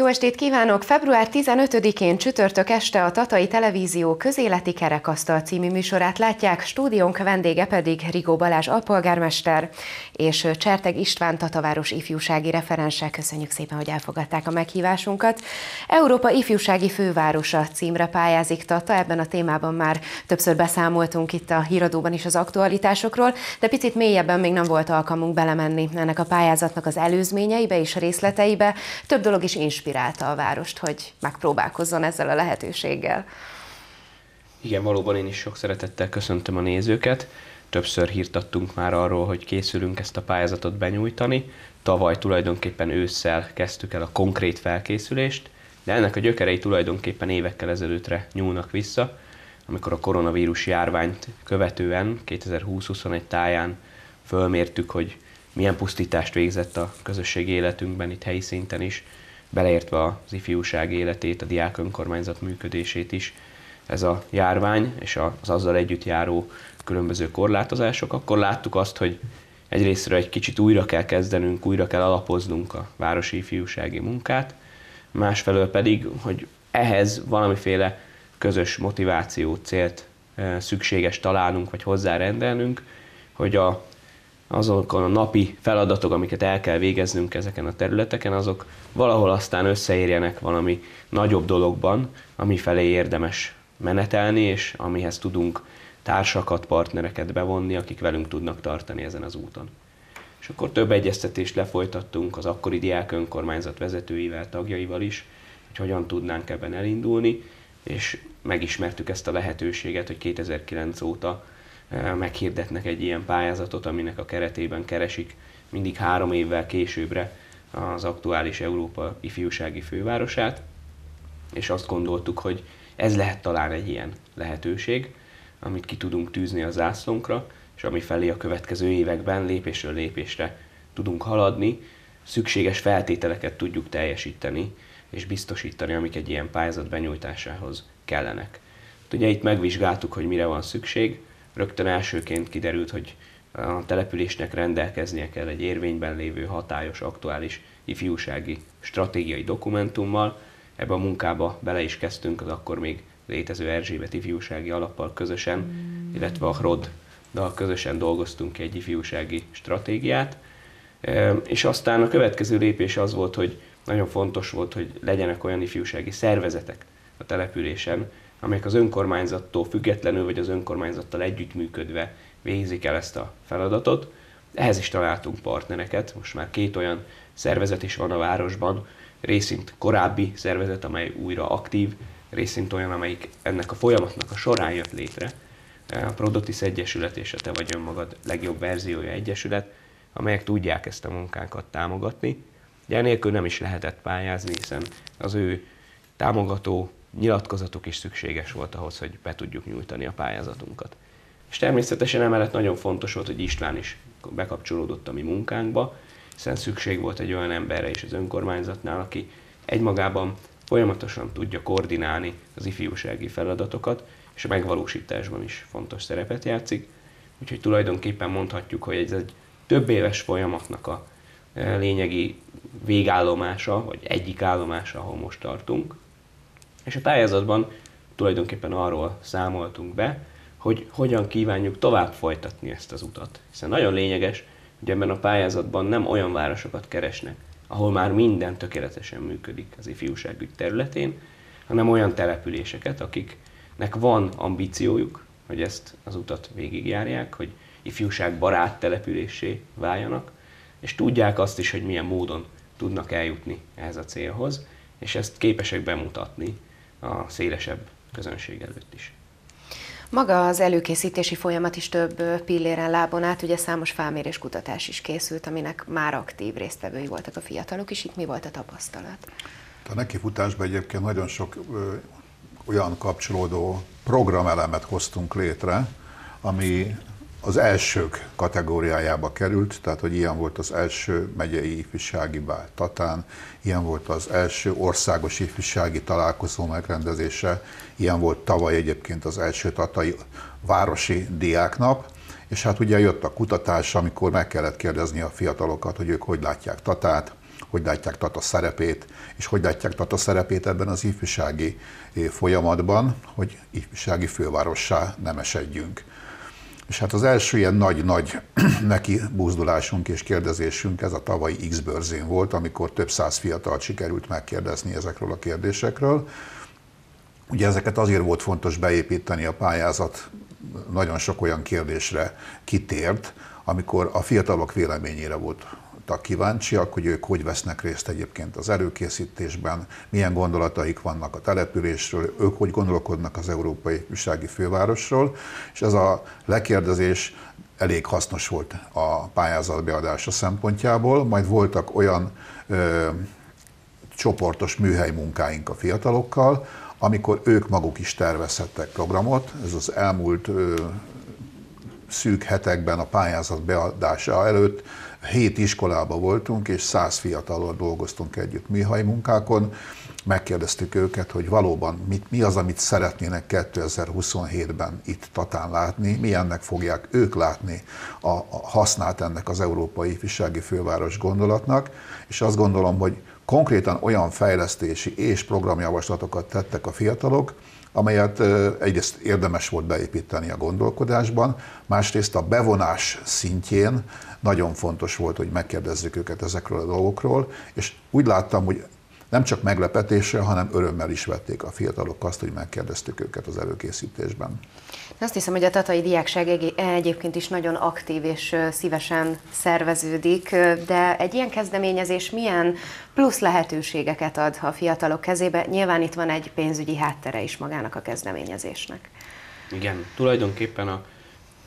Jó estét kívánok! Február 15-én csütörtök este a Tatai Televízió közéleti kerekasztal című műsorát látják, stúdiónk vendége pedig Rigó Balázs alpolgármester és Cserteg István Tataváros ifjúsági referense. Köszönjük szépen, hogy elfogadták a meghívásunkat. Európa ifjúsági fővárosa címre pályázik Tata, ebben a témában már többször beszámoltunk itt a híradóban is az aktualitásokról, de picit mélyebben még nem volt alkalmunk belemenni ennek a pályázatnak az előzményeibe és részleteibe. Több dolog is inspirál inspirálta a várost, hogy megpróbálkozzon ezzel a lehetőséggel. Igen, valóban én is sok szeretettel köszöntöm a nézőket. Többször hírtattunk már arról, hogy készülünk ezt a pályázatot benyújtani. Tavaly tulajdonképpen ősszel kezdtük el a konkrét felkészülést, de ennek a gyökerei tulajdonképpen évekkel ezelőttre nyúlnak vissza, amikor a koronavírus járványt követően 2020-21 táján fölmértük, hogy milyen pusztítást végzett a közösség életünkben itt helyi szinten is, beleértve az ifjúság életét, a diák önkormányzat működését is, ez a járvány és az azzal együtt járó különböző korlátozások, akkor láttuk azt, hogy egyrésztről egy kicsit újra kell kezdenünk, újra kell alapoznunk a városi ifjúsági munkát, másfelől pedig, hogy ehhez valamiféle közös motivációt, célt eh, szükséges találnunk vagy hozzárendelnünk, hogy a azokon a napi feladatok, amiket el kell végeznünk ezeken a területeken, azok valahol aztán összeérjenek valami nagyobb dologban, ami felé érdemes menetelni, és amihez tudunk társakat, partnereket bevonni, akik velünk tudnak tartani ezen az úton. És akkor több egyeztetést lefolytattunk az akkori diák önkormányzat vezetőivel, tagjaival is, hogy hogyan tudnánk ebben elindulni, és megismertük ezt a lehetőséget, hogy 2009 óta Eh, meghirdetnek egy ilyen pályázatot, aminek a keretében keresik mindig három évvel későbbre az aktuális Európa ifjúsági fővárosát, és azt gondoltuk, hogy ez lehet talán egy ilyen lehetőség, amit ki tudunk tűzni a zászlónkra, és ami felé a következő években lépésről lépésre tudunk haladni, szükséges feltételeket tudjuk teljesíteni és biztosítani, amik egy ilyen pályázat benyújtásához kellenek. Ugye itt megvizsgáltuk, hogy mire van szükség, rögtön elsőként kiderült, hogy a településnek rendelkeznie kell egy érvényben lévő hatályos, aktuális ifjúsági stratégiai dokumentummal. Ebbe a munkába bele is kezdtünk az akkor még létező Erzsébet ifjúsági alappal közösen, mm. illetve a rod de közösen dolgoztunk egy ifjúsági stratégiát. És aztán a következő lépés az volt, hogy nagyon fontos volt, hogy legyenek olyan ifjúsági szervezetek a településen, amelyek az önkormányzattól függetlenül vagy az önkormányzattal együttműködve végzik el ezt a feladatot. Ehhez is találtunk partnereket, most már két olyan szervezet is van a városban, részint korábbi szervezet, amely újra aktív, részint olyan, amelyik ennek a folyamatnak a során jött létre. A Prodotis Egyesület és a Te vagy önmagad legjobb verziója Egyesület, amelyek tudják ezt a munkánkat támogatni. De nélkül nem is lehetett pályázni, hiszen az ő támogató nyilatkozatuk is szükséges volt ahhoz, hogy be tudjuk nyújtani a pályázatunkat. És természetesen emellett nagyon fontos volt, hogy István is bekapcsolódott a mi munkánkba, hiszen szükség volt egy olyan emberre is az önkormányzatnál, aki egymagában folyamatosan tudja koordinálni az ifjúsági feladatokat, és a megvalósításban is fontos szerepet játszik. Úgyhogy tulajdonképpen mondhatjuk, hogy ez egy több éves folyamatnak a eh, lényegi végállomása, vagy egyik állomása, ahol most tartunk. És a pályázatban tulajdonképpen arról számoltunk be, hogy hogyan kívánjuk tovább folytatni ezt az utat. Hiszen nagyon lényeges, hogy ebben a pályázatban nem olyan városokat keresnek, ahol már minden tökéletesen működik az ifjúságügy területén, hanem olyan településeket, akiknek van ambíciójuk, hogy ezt az utat végigjárják, hogy barát településé váljanak, és tudják azt is, hogy milyen módon tudnak eljutni ehhez a célhoz, és ezt képesek bemutatni a szélesebb közönség előtt is. Maga az előkészítési folyamat is több pilléren lábon át, ugye számos felmérés kutatás is készült, aminek már aktív résztvevői voltak a fiatalok is. Itt mi volt a tapasztalat? A nekifutásban egyébként nagyon sok ö, olyan kapcsolódó programelemet hoztunk létre, ami az elsők kategóriájába került, tehát hogy ilyen volt az első megyei ifjúsági bál Tatán, ilyen volt az első országos ifjúsági találkozó megrendezése, ilyen volt tavaly egyébként az első Tatai Városi Diáknap, és hát ugye jött a kutatás, amikor meg kellett kérdezni a fiatalokat, hogy ők hogy látják Tatát, hogy látják Tata szerepét, és hogy látják Tata szerepét ebben az ifjúsági eh, folyamatban, hogy ifjúsági fővárossá nem esedjünk. És hát az első ilyen nagy-nagy neki búzdulásunk és kérdezésünk ez a tavalyi X-bőrzén volt, amikor több száz fiatal sikerült megkérdezni ezekről a kérdésekről. Ugye ezeket azért volt fontos beépíteni a pályázat, nagyon sok olyan kérdésre kitért, amikor a fiatalok véleményére volt a kíváncsiak, hogy ők hogy vesznek részt egyébként az erőkészítésben, milyen gondolataik vannak a településről, ők hogy gondolkodnak az Európai Újsági Fővárosról, és ez a lekérdezés elég hasznos volt a pályázat beadása szempontjából, majd voltak olyan ö, csoportos műhely munkáink a fiatalokkal, amikor ők maguk is tervezhettek programot, ez az elmúlt ö, szűk hetekben a pályázat beadása előtt hét iskolába voltunk, és száz fiatalról dolgoztunk együtt munkákon. Megkérdeztük őket, hogy valóban mit, mi az, amit szeretnének 2027-ben itt Tatán látni, milyennek fogják ők látni a, a hasznát ennek az Európai Ifjúsági Főváros gondolatnak, és azt gondolom, hogy konkrétan olyan fejlesztési és programjavaslatokat tettek a fiatalok, amelyet egyrészt érdemes volt beépíteni a gondolkodásban, másrészt a bevonás szintjén nagyon fontos volt, hogy megkérdezzük őket ezekről a dolgokról, és úgy láttam, hogy nem csak meglepetésre, hanem örömmel is vették a fiatalok azt, hogy megkérdeztük őket az előkészítésben. Azt hiszem, hogy a tatai diákság egyébként is nagyon aktív és szívesen szerveződik, de egy ilyen kezdeményezés milyen plusz lehetőségeket ad a fiatalok kezébe? Nyilván itt van egy pénzügyi háttere is magának a kezdeményezésnek. Igen, tulajdonképpen a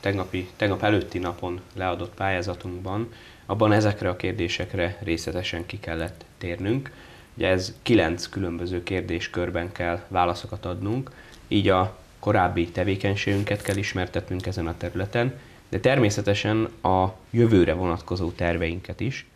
tegnapi, tegnap előtti napon leadott pályázatunkban, abban ezekre a kérdésekre részletesen ki kellett térnünk. Ugye ez kilenc különböző kérdéskörben kell válaszokat adnunk, így a korábbi tevékenységünket kell ismertetnünk ezen a területen, de természetesen a jövőre vonatkozó terveinket is.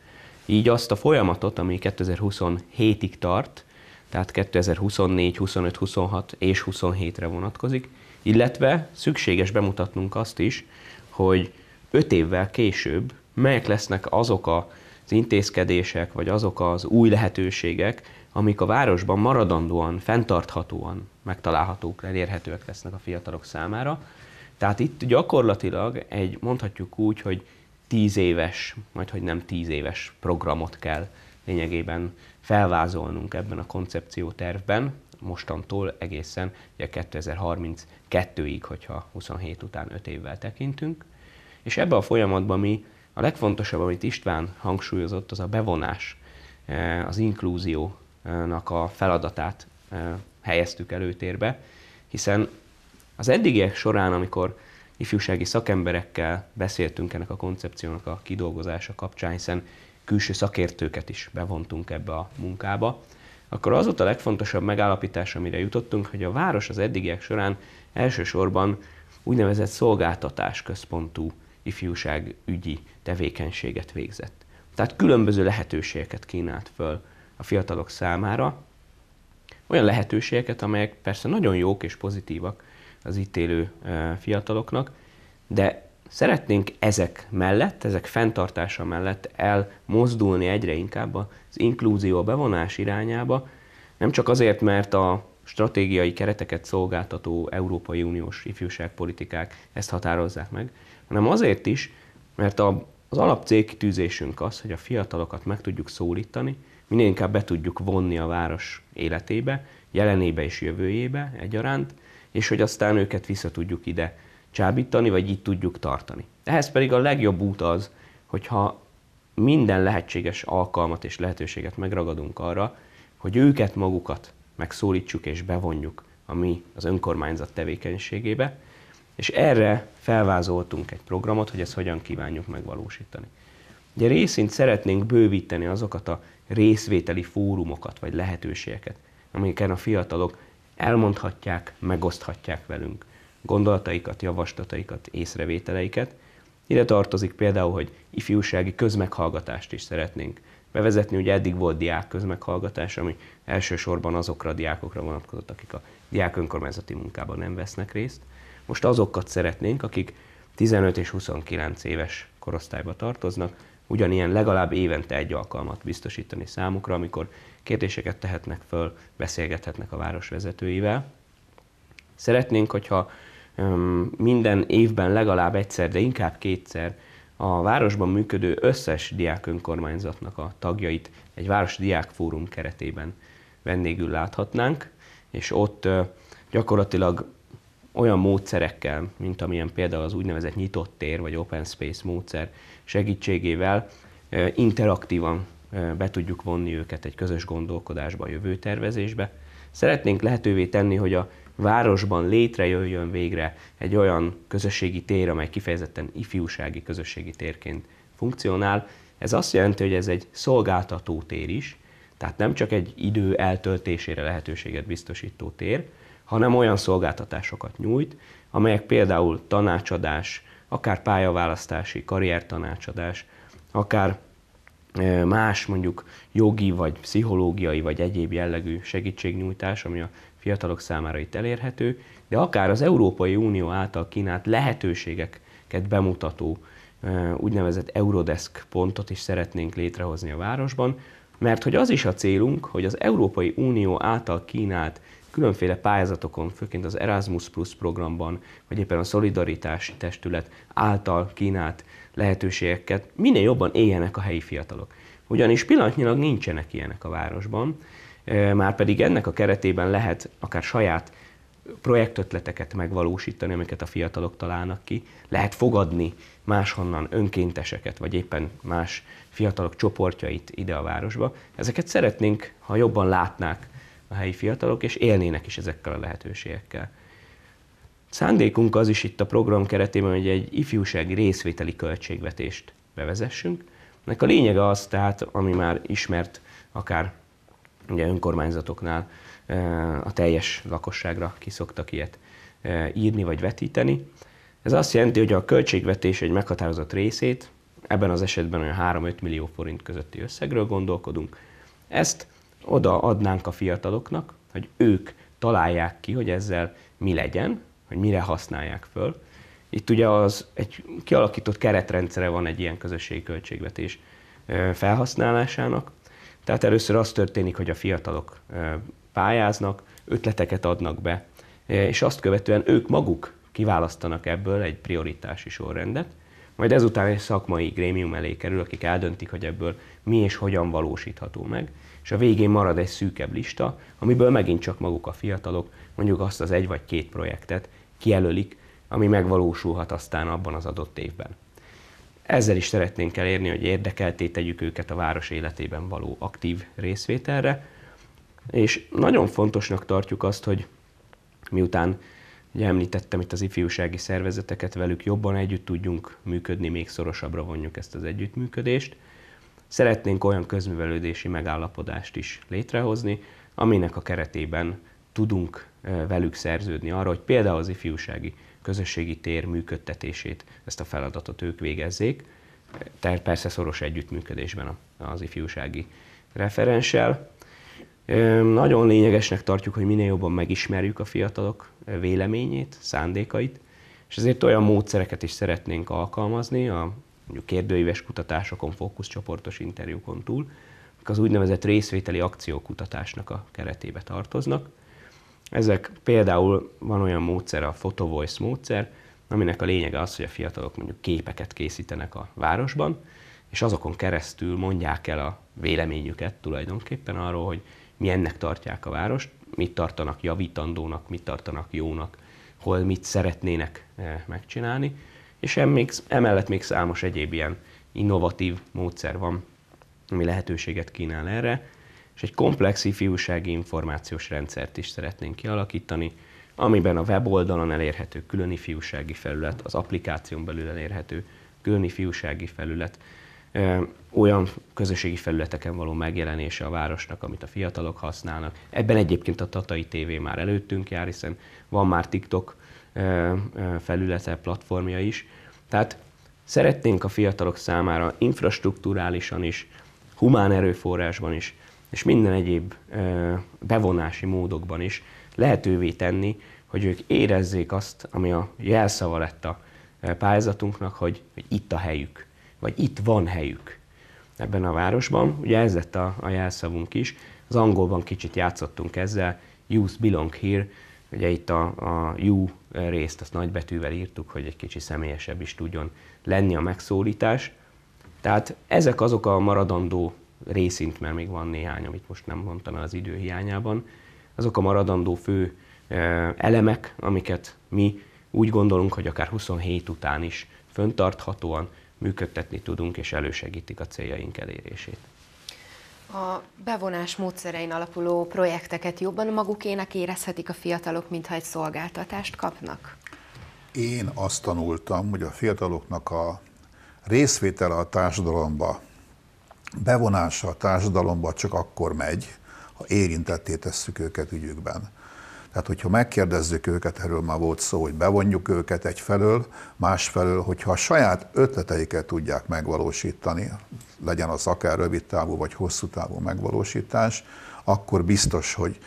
Így azt a folyamatot, ami 2027-ig tart, tehát 2024, 25, 26 és 27-re vonatkozik, illetve szükséges bemutatnunk azt is, hogy öt évvel később melyek lesznek azok a az intézkedések, vagy azok az új lehetőségek, amik a városban maradandóan, fenntarthatóan megtalálhatók, elérhetőek lesznek a fiatalok számára. Tehát itt gyakorlatilag egy, mondhatjuk úgy, hogy tíz éves, majd hogy nem tíz éves programot kell lényegében felvázolnunk ebben a koncepciótervben, mostantól egészen ugye 2032-ig, hogyha 27 után 5 évvel tekintünk. És ebbe a folyamatban mi a legfontosabb, amit István hangsúlyozott, az a bevonás, eh, az inklúziónak a feladatát eh, helyeztük előtérbe, hiszen az eddigiek során, amikor ifjúsági szakemberekkel beszéltünk ennek a koncepciónak a kidolgozása kapcsán, hiszen külső szakértőket is bevontunk ebbe a munkába, akkor az volt a legfontosabb megállapítás, amire jutottunk, hogy a város az eddigiek során elsősorban úgynevezett szolgáltatás központú ifjúságügyi tevékenységet végzett. Tehát különböző lehetőségeket kínált föl a fiatalok számára, olyan lehetőségeket, amelyek persze nagyon jók és pozitívak az itt élő fiataloknak, de Szeretnénk ezek mellett, ezek fenntartása mellett elmozdulni egyre inkább az inkluzió, a bevonás irányába, nem csak azért, mert a stratégiai kereteket szolgáltató Európai Uniós ifjúságpolitikák ezt határozzák meg, hanem azért is, mert az alapcélkitűzésünk az, hogy a fiatalokat meg tudjuk szólítani, minél inkább be tudjuk vonni a város életébe, jelenébe és jövőjébe egyaránt, és hogy aztán őket vissza tudjuk ide csábítani, vagy így tudjuk tartani. Ehhez pedig a legjobb út az, hogyha minden lehetséges alkalmat és lehetőséget megragadunk arra, hogy őket magukat megszólítsuk és bevonjuk a mi az önkormányzat tevékenységébe, és erre felvázoltunk egy programot, hogy ezt hogyan kívánjuk megvalósítani. Ugye részint szeretnénk bővíteni azokat a részvételi fórumokat vagy lehetőségeket, amiken a fiatalok elmondhatják, megoszthatják velünk gondolataikat, javaslataikat, észrevételeiket. Ide tartozik például, hogy ifjúsági közmeghallgatást is szeretnénk bevezetni. Ugye eddig volt diák közmeghallgatás, ami elsősorban azokra a diákokra vonatkozott, akik a diák önkormányzati munkában nem vesznek részt. Most azokat szeretnénk, akik 15 és 29 éves korosztályba tartoznak, ugyanilyen legalább évente egy alkalmat biztosítani számukra, amikor kérdéseket tehetnek föl, beszélgethetnek a város vezetőivel. Szeretnénk, hogyha minden évben legalább egyszer, de inkább kétszer a városban működő összes diák önkormányzatnak a tagjait egy város fórum keretében vendégül láthatnánk, és ott gyakorlatilag olyan módszerekkel, mint amilyen például az úgynevezett nyitott tér vagy open space módszer segítségével interaktívan be tudjuk vonni őket egy közös gondolkodásba, a jövőtervezésbe. Szeretnénk lehetővé tenni, hogy a városban létrejöjjön végre egy olyan közösségi tér, amely kifejezetten ifjúsági közösségi térként funkcionál. Ez azt jelenti, hogy ez egy szolgáltató tér is, tehát nem csak egy idő eltöltésére lehetőséget biztosító tér, hanem olyan szolgáltatásokat nyújt, amelyek például tanácsadás, akár pályaválasztási, karriertanácsadás, akár e, más mondjuk jogi vagy pszichológiai vagy egyéb jellegű segítségnyújtás, ami a fiatalok számára itt elérhető, de akár az Európai Unió által kínált lehetőségeket bemutató úgynevezett Eurodesk pontot is szeretnénk létrehozni a városban, mert hogy az is a célunk, hogy az Európai Unió által kínált különféle pályázatokon, főként az Erasmus Plus programban, vagy éppen a Szolidaritási Testület által kínált lehetőségeket minél jobban éljenek a helyi fiatalok. Ugyanis pillanatnyilag nincsenek ilyenek a városban, már pedig ennek a keretében lehet akár saját projektötleteket megvalósítani, amiket a fiatalok találnak ki. Lehet fogadni máshonnan önkénteseket, vagy éppen más fiatalok csoportjait ide a városba. Ezeket szeretnénk, ha jobban látnák a helyi fiatalok, és élnének is ezekkel a lehetőségekkel. Szándékunk az is itt a program keretében, hogy egy ifjúsági részvételi költségvetést bevezessünk. Ennek a lényege az tehát, ami már ismert akár Ugye önkormányzatoknál a teljes lakosságra kiszoktak ilyet írni vagy vetíteni. Ez azt jelenti, hogy a költségvetés egy meghatározott részét, ebben az esetben olyan 3-5 millió forint közötti összegről gondolkodunk, ezt oda adnánk a fiataloknak, hogy ők találják ki, hogy ezzel mi legyen, hogy mire használják föl. Itt ugye az egy kialakított keretrendszere van egy ilyen közösségi költségvetés felhasználásának, tehát először az történik, hogy a fiatalok pályáznak, ötleteket adnak be, és azt követően ők maguk kiválasztanak ebből egy prioritási sorrendet, majd ezután egy szakmai grémium elé kerül, akik eldöntik, hogy ebből mi és hogyan valósítható meg, és a végén marad egy szűkebb lista, amiből megint csak maguk a fiatalok mondjuk azt az egy vagy két projektet kijelölik, ami megvalósulhat aztán abban az adott évben. Ezzel is szeretnénk elérni, hogy érdekelté tegyük őket a város életében való aktív részvételre, és nagyon fontosnak tartjuk azt, hogy miután ugye említettem itt az ifjúsági szervezeteket, velük jobban együtt tudjunk működni, még szorosabbra vonjuk ezt az együttműködést. Szeretnénk olyan közművelődési megállapodást is létrehozni, aminek a keretében tudunk eh, velük szerződni arra, hogy például az ifjúsági közösségi tér működtetését, ezt a feladatot ők végezzék. Tehát persze szoros együttműködésben az ifjúsági referenssel. Nagyon lényegesnek tartjuk, hogy minél jobban megismerjük a fiatalok véleményét, szándékait, és ezért olyan módszereket is szeretnénk alkalmazni, a mondjuk kérdőíves kutatásokon, fókuszcsoportos interjúkon túl, amik az úgynevezett részvételi akciókutatásnak a keretébe tartoznak. Ezek például van olyan módszer, a photovoice módszer, aminek a lényege az, hogy a fiatalok mondjuk képeket készítenek a városban, és azokon keresztül mondják el a véleményüket tulajdonképpen arról, hogy milyennek tartják a várost, mit tartanak javítandónak, mit tartanak jónak, hol mit szeretnének eh, megcsinálni, és emellett még számos egyéb ilyen innovatív módszer van, ami lehetőséget kínál erre, és egy komplex ifjúsági információs rendszert is szeretnénk kialakítani, amiben a weboldalon elérhető külön ifjúsági felület, az applikáción belül elérhető külön ifjúsági felület, olyan közösségi felületeken való megjelenése a városnak, amit a fiatalok használnak. Ebben egyébként a Tatai TV már előttünk jár, hiszen van már TikTok felülete, platformja is. Tehát szeretnénk a fiatalok számára infrastruktúrálisan is, humán erőforrásban is és minden egyéb bevonási módokban is lehetővé tenni, hogy ők érezzék azt, ami a jelszava lett a pályázatunknak, hogy, hogy itt a helyük, vagy itt van helyük ebben a városban. Ugye ez lett a, a jelszavunk is. Az angolban kicsit játszottunk ezzel, use belong here, ugye itt a, a you részt azt nagybetűvel írtuk, hogy egy kicsi személyesebb is tudjon lenni a megszólítás. Tehát ezek azok a maradandó részint, mert még van néhány, amit most nem mondtam el az idő hiányában, azok a maradandó fő e, elemek, amiket mi úgy gondolunk, hogy akár 27 után is föntarthatóan működtetni tudunk, és elősegítik a céljaink elérését. A bevonás módszerein alapuló projekteket jobban magukének érezhetik a fiatalok, mintha egy szolgáltatást kapnak? Én azt tanultam, hogy a fiataloknak a részvétele a társadalomba bevonása a társadalomba csak akkor megy, ha érintetté tesszük őket ügyükben. Tehát, hogyha megkérdezzük őket, erről már volt szó, hogy bevonjuk őket egyfelől, másfelől, hogyha a saját ötleteiket tudják megvalósítani, legyen az akár rövid távú vagy hosszú távú megvalósítás, akkor biztos, hogy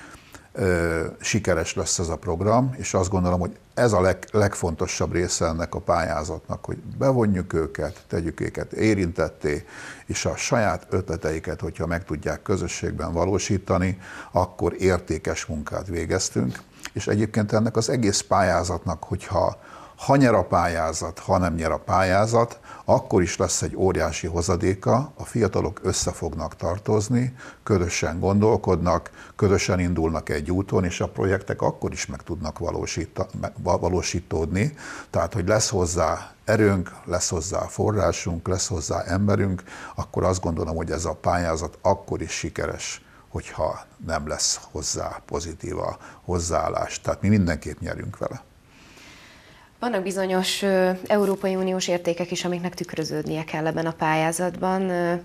sikeres lesz ez a program, és azt gondolom, hogy ez a leg, legfontosabb része ennek a pályázatnak, hogy bevonjuk őket, tegyük őket érintetté, és a saját ötleteiket, hogyha meg tudják közösségben valósítani, akkor értékes munkát végeztünk. És egyébként ennek az egész pályázatnak, hogyha ha nyer a pályázat, ha nem nyer a pályázat, akkor is lesz egy óriási hozadéka, a fiatalok össze fognak tartozni, közösen gondolkodnak, közösen indulnak egy úton, és a projektek akkor is meg tudnak valósítódni. Tehát, hogy lesz hozzá erőnk, lesz hozzá forrásunk, lesz hozzá emberünk, akkor azt gondolom, hogy ez a pályázat akkor is sikeres hogyha nem lesz hozzá pozitíva hozzáállás. Tehát mi mindenképp nyerünk vele. Vannak bizonyos Európai Uniós értékek is, amiknek tükröződnie kell ebben a pályázatban.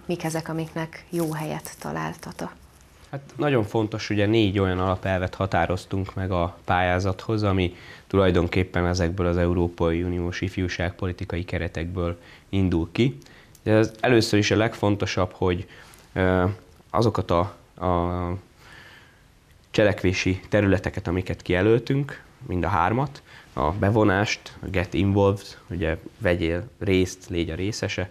Mik ezek, amiknek jó helyet találtata? Hát nagyon fontos, ugye négy olyan alapelvet határoztunk meg a pályázathoz, ami tulajdonképpen ezekből az Európai Uniós ifjúságpolitikai keretekből indul ki. De az először is a legfontosabb, hogy azokat a, a cselekvési területeket, amiket kijelöltünk, mind a hármat, a bevonást, a get involved, ugye vegyél részt, légy a részese,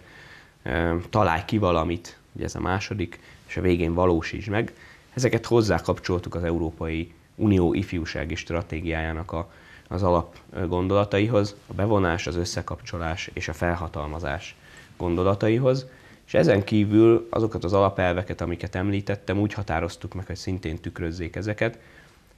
találj ki valamit, ugye ez a második, és a végén valósítsd meg. Ezeket hozzá kapcsoltuk az Európai Unió ifjúsági stratégiájának a, az alap gondolataihoz, a bevonás, az összekapcsolás és a felhatalmazás gondolataihoz. És ezen kívül azokat az alapelveket, amiket említettem, úgy határoztuk meg, hogy szintén tükrözzék ezeket.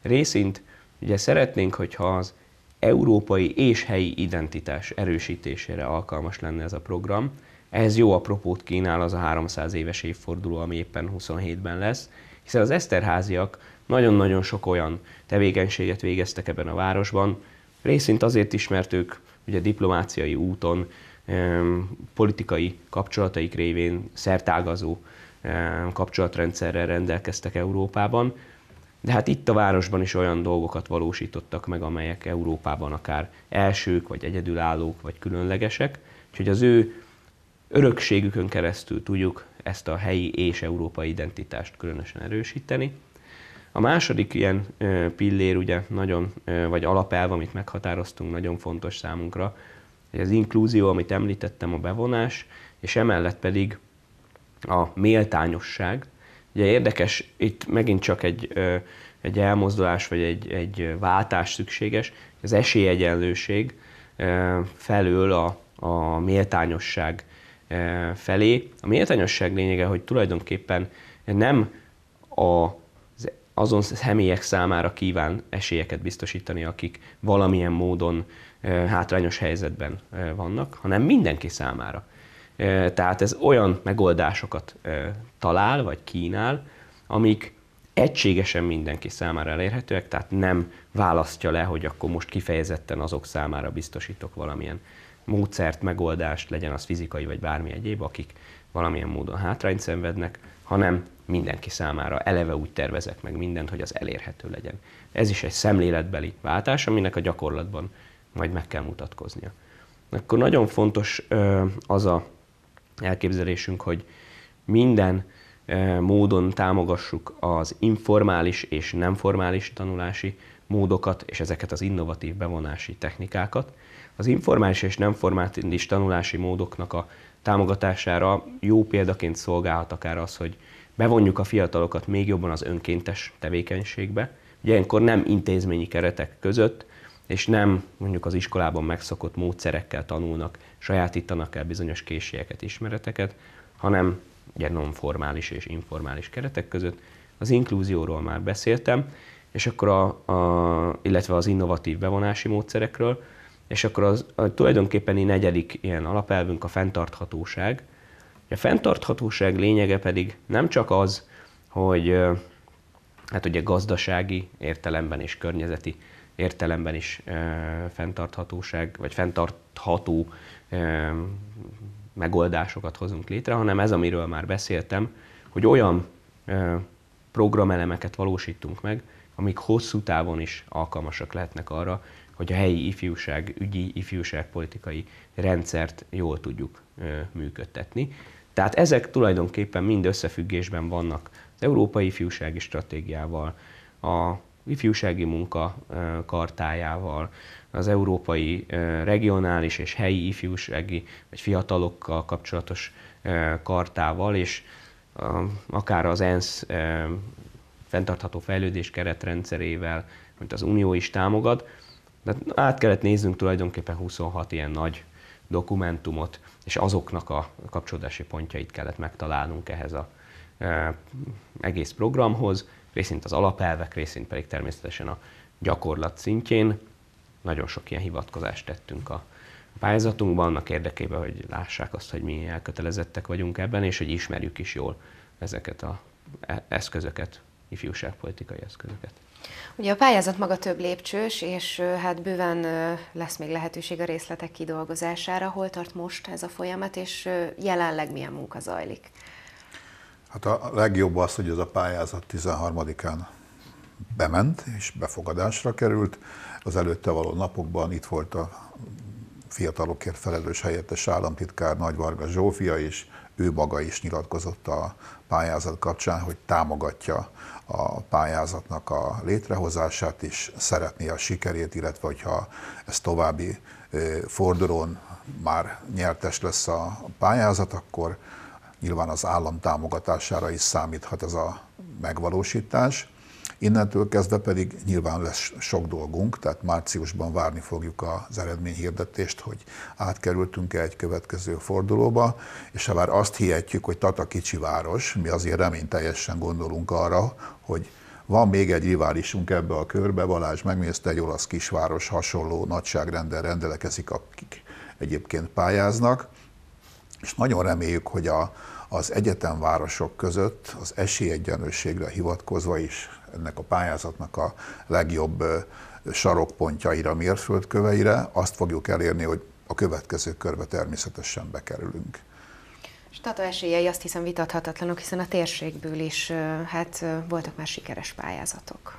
Részint ugye szeretnénk, hogyha az európai és helyi identitás erősítésére alkalmas lenne ez a program. Ehhez jó apropót kínál az a 300 éves évforduló, ami éppen 27-ben lesz, hiszen az eszterháziak nagyon-nagyon sok olyan tevékenységet végeztek ebben a városban, részint azért ismert ők ugye diplomáciai úton, politikai kapcsolataik révén szertágazó kapcsolatrendszerrel rendelkeztek Európában, de hát itt a városban is olyan dolgokat valósítottak meg, amelyek Európában akár elsők, vagy egyedülállók, vagy különlegesek. Úgyhogy az ő örökségükön keresztül tudjuk ezt a helyi és európai identitást különösen erősíteni. A második ilyen pillér, ugye nagyon, vagy alapelv, amit meghatároztunk, nagyon fontos számunkra, hogy az inkluzió, amit említettem, a bevonás, és emellett pedig a méltányosság, Ugye érdekes, itt megint csak egy, egy elmozdulás vagy egy, egy váltás szükséges, az esélyegyenlőség felől a, a méltányosság felé. A méltányosság lényege, hogy tulajdonképpen nem a azon személyek számára kíván esélyeket biztosítani, akik valamilyen módon hátrányos helyzetben vannak, hanem mindenki számára. Tehát ez olyan megoldásokat talál, vagy kínál, amik egységesen mindenki számára elérhetőek, tehát nem választja le, hogy akkor most kifejezetten azok számára biztosítok valamilyen módszert, megoldást, legyen az fizikai vagy bármi egyéb, akik valamilyen módon hátrányt szenvednek, hanem mindenki számára eleve úgy tervezek meg mindent, hogy az elérhető legyen. Ez is egy szemléletbeli váltás, aminek a gyakorlatban majd meg kell mutatkoznia. Akkor nagyon fontos az a elképzelésünk, hogy minden e, módon támogassuk az informális és nem formális tanulási módokat és ezeket az innovatív bevonási technikákat. Az informális és nem formális tanulási módoknak a támogatására jó példaként szolgálhat akár az, hogy bevonjuk a fiatalokat még jobban az önkéntes tevékenységbe. Ugye ilyenkor nem intézményi keretek között, és nem mondjuk az iskolában megszokott módszerekkel tanulnak, sajátítanak el bizonyos készségeket, ismereteket, hanem ugye nonformális és informális keretek között. Az inkluzióról már beszéltem, és akkor a, a, illetve az innovatív bevonási módszerekről, és akkor az, a tulajdonképpen a negyedik ilyen alapelvünk a fenntarthatóság. A fenntarthatóság lényege pedig nem csak az, hogy hát ugye gazdasági értelemben és környezeti értelemben is fenntarthatóság, vagy fenntartható megoldásokat hozunk létre, hanem ez, amiről már beszéltem, hogy olyan programelemeket valósítunk meg, amik hosszú távon is alkalmasak lehetnek arra, hogy a helyi ifjúság, ügyi ifjúságpolitikai rendszert jól tudjuk működtetni. Tehát ezek tulajdonképpen mind összefüggésben vannak az Európai Ifjúsági Stratégiával, a ifjúsági munka kartájával, az európai regionális és helyi ifjúsági vagy fiatalokkal kapcsolatos kartával, és akár az ENSZ fenntartható fejlődés keretrendszerével, mint az Unió is támogat. De át kellett néznünk tulajdonképpen 26 ilyen nagy dokumentumot, és azoknak a kapcsolódási pontjait kellett megtalálnunk ehhez az egész programhoz részint az alapelvek, részint pedig természetesen a gyakorlat szintjén. Nagyon sok ilyen hivatkozást tettünk a pályázatunkban, annak érdekében, hogy lássák azt, hogy mi elkötelezettek vagyunk ebben, és hogy ismerjük is jól ezeket az eszközöket, ifjúságpolitikai eszközöket. Ugye a pályázat maga több lépcsős, és hát bőven lesz még lehetőség a részletek kidolgozására. Hol tart most ez a folyamat, és jelenleg milyen munka zajlik? Hát a legjobb az, hogy ez a pályázat 13-án bement és befogadásra került. Az előtte való napokban itt volt a fiatalokért felelős helyettes államtitkár Nagy Varga Zsófia és ő maga is nyilatkozott a pályázat kapcsán, hogy támogatja a pályázatnak a létrehozását, és szeretné a sikerét, illetve hogyha ez további fordulón már nyertes lesz a pályázat, akkor nyilván az állam támogatására is számíthat ez a megvalósítás. Innentől kezdve pedig nyilván lesz sok dolgunk, tehát márciusban várni fogjuk az eredményhirdetést, hogy átkerültünk-e egy következő fordulóba, és ha már azt hihetjük, hogy Tata kicsi város, mi azért reményteljesen gondolunk arra, hogy van még egy riválisunk ebbe a körbe, Balázs megnézte, egy olasz kisváros hasonló nagyságrendel rendelkezik, akik egyébként pályáznak, és nagyon reméljük, hogy a, az egyetemvárosok között az esélyegyenlőségre hivatkozva is ennek a pályázatnak a legjobb sarokpontjaira, mérföldköveire azt fogjuk elérni, hogy a következő körbe természetesen bekerülünk. Stata esélyei azt hiszem vitathatatlanok, hiszen a térségből is hát voltak már sikeres pályázatok.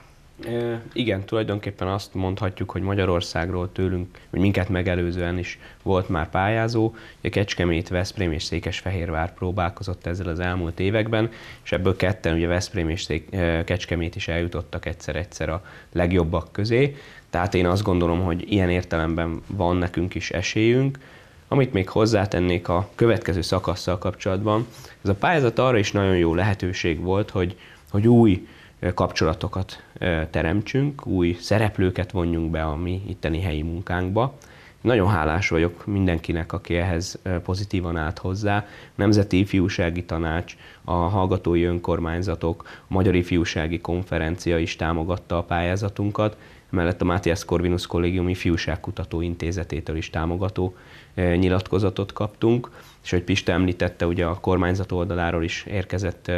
Igen, tulajdonképpen azt mondhatjuk, hogy Magyarországról tőlünk, hogy minket megelőzően is volt már pályázó. a Kecskemét, Veszprém és Székesfehérvár próbálkozott ezzel az elmúlt években, és ebből ketten ugye Veszprém és Szék, Kecskemét is eljutottak egyszer-egyszer a legjobbak közé. Tehát én azt gondolom, hogy ilyen értelemben van nekünk is esélyünk. Amit még hozzátennék a következő szakasszal kapcsolatban, ez a pályázat arra is nagyon jó lehetőség volt, hogy, hogy új kapcsolatokat teremtsünk, új szereplőket vonjunk be a mi itteni helyi munkánkba. Nagyon hálás vagyok mindenkinek, aki ehhez pozitívan állt hozzá. Nemzeti Ifjúsági Tanács, a Hallgatói Önkormányzatok, a Magyar Ifjúsági Konferencia is támogatta a pályázatunkat, mellett a Mátiás Corvinus Kollégiumi Fiúságkutató Intézetétől is támogató nyilatkozatot kaptunk és hogy Pista említette, ugye a kormányzat oldaláról is érkezett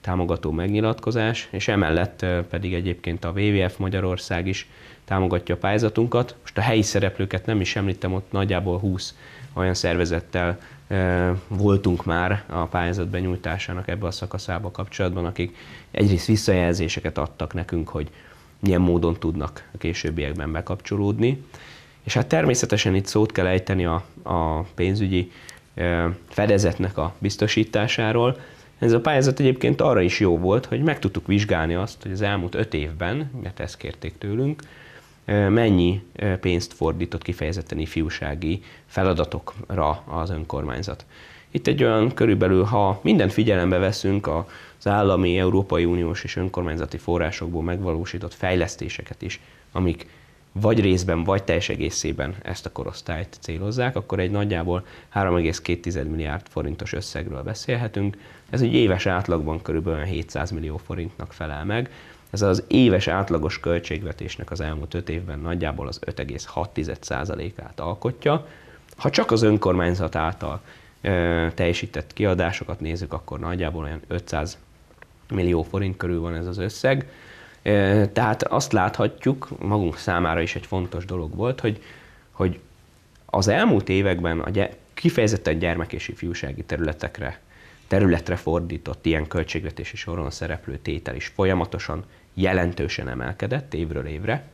támogató megnyilatkozás, és emellett pedig egyébként a WWF Magyarország is támogatja a pályázatunkat. Most a helyi szereplőket nem is említem, ott nagyjából 20 olyan szervezettel voltunk már a pályázat benyújtásának ebbe a szakaszába kapcsolatban, akik egyrészt visszajelzéseket adtak nekünk, hogy milyen módon tudnak a későbbiekben bekapcsolódni. És hát természetesen itt szót kell ejteni a, a pénzügyi fedezetnek a biztosításáról. Ez a pályázat egyébként arra is jó volt, hogy meg tudtuk vizsgálni azt, hogy az elmúlt öt évben, mert ezt kérték tőlünk, mennyi pénzt fordított kifejezetten ifjúsági feladatokra az önkormányzat. Itt egy olyan körülbelül, ha mindent figyelembe veszünk az állami, Európai Uniós és önkormányzati forrásokból megvalósított fejlesztéseket is, amik vagy részben, vagy teljes egészében ezt a korosztályt célozzák, akkor egy nagyjából 3,2 milliárd forintos összegről beszélhetünk. Ez egy éves átlagban körülbelül 700 millió forintnak felel meg. Ez az éves átlagos költségvetésnek az elmúlt 5 évben nagyjából az 5,6%-át alkotja. Ha csak az önkormányzat által ö, teljesített kiadásokat nézzük, akkor nagyjából olyan 500 millió forint körül van ez az összeg tehát azt láthatjuk, magunk számára is egy fontos dolog volt, hogy, hogy az elmúlt években a kifejezetten gyermek és ifjúsági területekre, területre fordított ilyen költségvetési soron szereplő tétel is folyamatosan jelentősen emelkedett évről évre,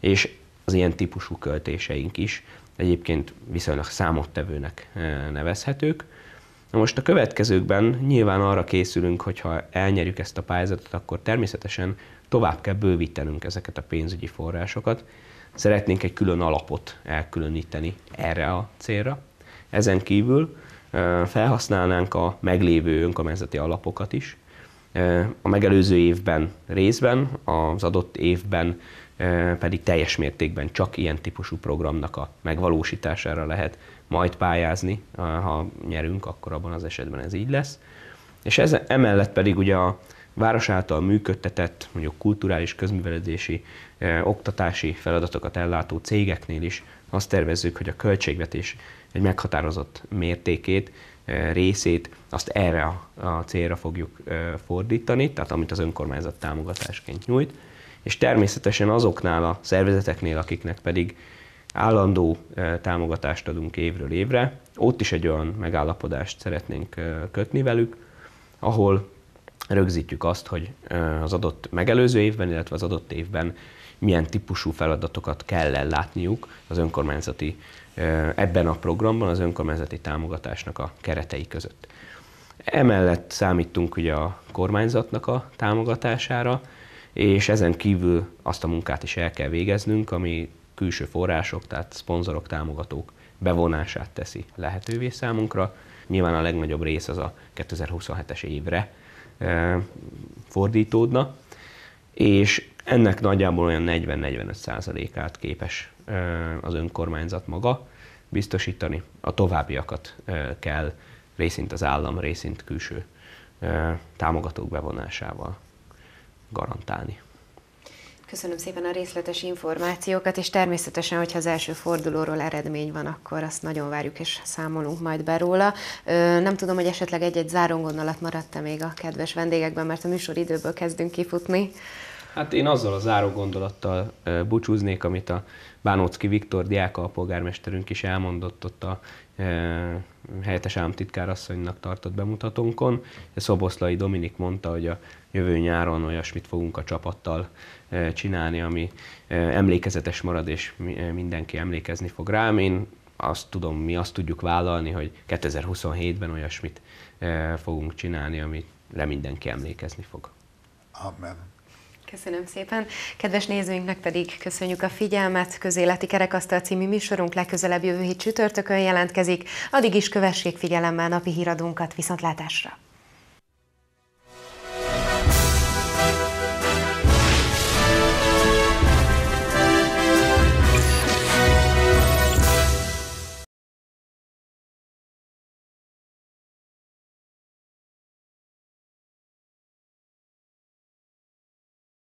és az ilyen típusú költéseink is egyébként viszonylag számottevőnek nevezhetők. Na most a következőkben nyilván arra készülünk, hogyha elnyerjük ezt a pályázatot, akkor természetesen tovább kell bővítenünk ezeket a pénzügyi forrásokat. Szeretnénk egy külön alapot elkülöníteni erre a célra. Ezen kívül felhasználnánk a meglévő önkormányzati alapokat is, a megelőző évben részben, az adott évben pedig teljes mértékben csak ilyen típusú programnak a megvalósítására lehet majd pályázni, ha nyerünk, akkor abban az esetben ez így lesz. És ez, emellett pedig ugye a város által működtetett, mondjuk kulturális, közművelődési, oktatási feladatokat ellátó cégeknél is azt tervezzük, hogy a költségvetés egy meghatározott mértékét részét azt erre a célra fogjuk fordítani, tehát amit az önkormányzat támogatásként nyújt. És természetesen azoknál a szervezeteknél, akiknek pedig állandó támogatást adunk évről évre, ott is egy olyan megállapodást szeretnénk kötni velük, ahol rögzítjük azt, hogy az adott megelőző évben, illetve az adott évben milyen típusú feladatokat kell ellátniuk az önkormányzati ebben a programban az önkormányzati támogatásnak a keretei között. Emellett számítunk ugye a kormányzatnak a támogatására, és ezen kívül azt a munkát is el kell végeznünk, ami külső források, tehát szponzorok, támogatók bevonását teszi lehetővé számunkra. Nyilván a legnagyobb rész az a 2027-es évre fordítódna, és ennek nagyjából olyan 40-45 százalékát képes az önkormányzat maga biztosítani, a továbbiakat kell részint az állam, részint külső támogatók bevonásával garantálni. Köszönöm szépen a részletes információkat, és természetesen, hogyha az első fordulóról eredmény van, akkor azt nagyon várjuk, és számolunk majd be róla. Nem tudom, hogy esetleg egy-egy zárongondolat maradt-e még a kedves vendégekben, mert a műsor időből kezdünk kifutni. Hát én azzal a záró gondolattal búcsúznék, amit a Bánócki Viktor diáka, a polgármesterünk is elmondott ott a helyettes államtitkárasszonynak asszonynak tartott bemutatónkon. Szoboszlai Dominik mondta, hogy a jövő nyáron olyasmit fogunk a csapattal csinálni, ami emlékezetes marad, és mindenki emlékezni fog rám. Én azt tudom, mi azt tudjuk vállalni, hogy 2027-ben olyasmit fogunk csinálni, ami le mindenki emlékezni fog. Amen. Köszönöm szépen. Kedves nézőinknek pedig köszönjük a figyelmet. Közéleti Kerekasztal című műsorunk legközelebb jövő hét csütörtökön jelentkezik. Addig is kövessék figyelemmel napi híradónkat viszontlátásra.